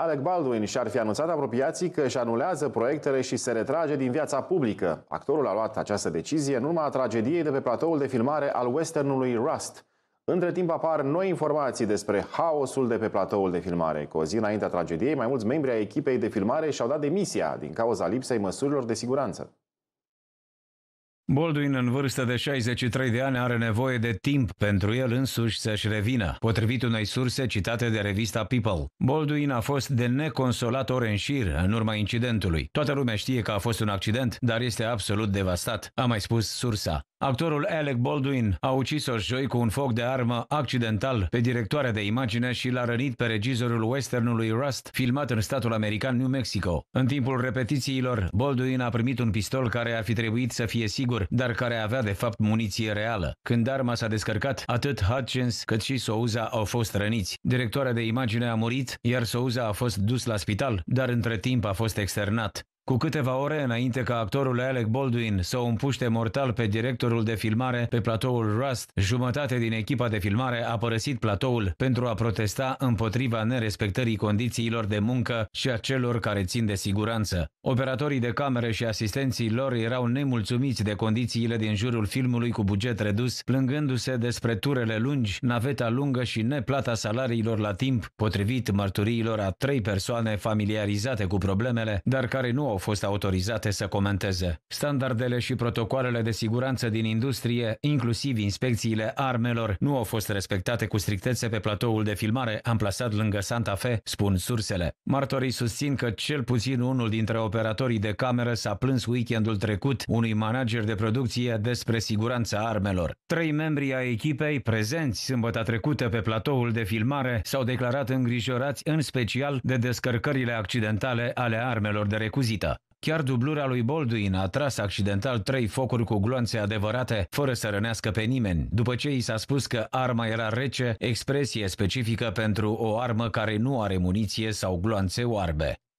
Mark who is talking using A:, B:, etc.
A: Alec Baldwin și-ar fi anunțat apropiații că își anulează proiectele și se retrage din viața publică. Actorul a luat această decizie în urma tragediei de pe platoul de filmare al westernului Rust. Între timp apar noi informații despre haosul de pe platoul de filmare. Cu o zi înaintea tragediei, mai mulți membri ai echipei de filmare și-au dat demisia din cauza lipsei măsurilor de siguranță.
B: Baldwin, în vârstă de 63 de ani, are nevoie de timp pentru el însuși să-și revină, potrivit unei surse citate de revista People. Baldwin a fost de neconsolat ore în șir în urma incidentului. Toată lumea știe că a fost un accident, dar este absolut devastat, a mai spus sursa. Actorul Alec Baldwin a ucis-o joi cu un foc de armă accidental pe directoarea de imagine și l-a rănit pe regizorul westernului Rust, filmat în statul american New Mexico. În timpul repetițiilor, Baldwin a primit un pistol care ar fi trebuit să fie sigur, dar care avea de fapt muniție reală. Când arma s-a descărcat, atât Hutchins cât și Souza au fost răniți. Directoarea de imagine a murit, iar Souza a fost dus la spital, dar între timp a fost externat. Cu câteva ore înainte ca actorul Alec Baldwin să o împuște mortal pe directorul de filmare pe platoul Rust, jumătate din echipa de filmare a părăsit platoul pentru a protesta împotriva nerespectării condițiilor de muncă și a celor care țin de siguranță. Operatorii de camere și asistenții lor erau nemulțumiți de condițiile din jurul filmului cu buget redus, plângându-se despre turele lungi, naveta lungă și neplata salariilor la timp, potrivit mărturiilor a trei persoane familiarizate cu problemele, dar care nu au fost autorizate să comenteze. Standardele și protocoalele de siguranță din industrie, inclusiv inspecțiile armelor, nu au fost respectate cu strictețe pe platoul de filmare amplasat lângă Santa Fe, spun sursele. Martorii susțin că cel puțin unul dintre operatorii de cameră s-a plâns weekendul trecut unui manager de producție despre siguranța armelor. Trei membri ai echipei prezenți sâmbătă trecută pe platoul de filmare s-au declarat îngrijorați în special de descărcările accidentale ale armelor de recuzită. Chiar dublura lui Baldwin a tras accidental trei focuri cu gloanțe adevărate, fără să rănească pe nimeni. După ce i s-a spus că arma era rece, expresie specifică pentru o armă care nu are muniție sau gloanțe oarbe.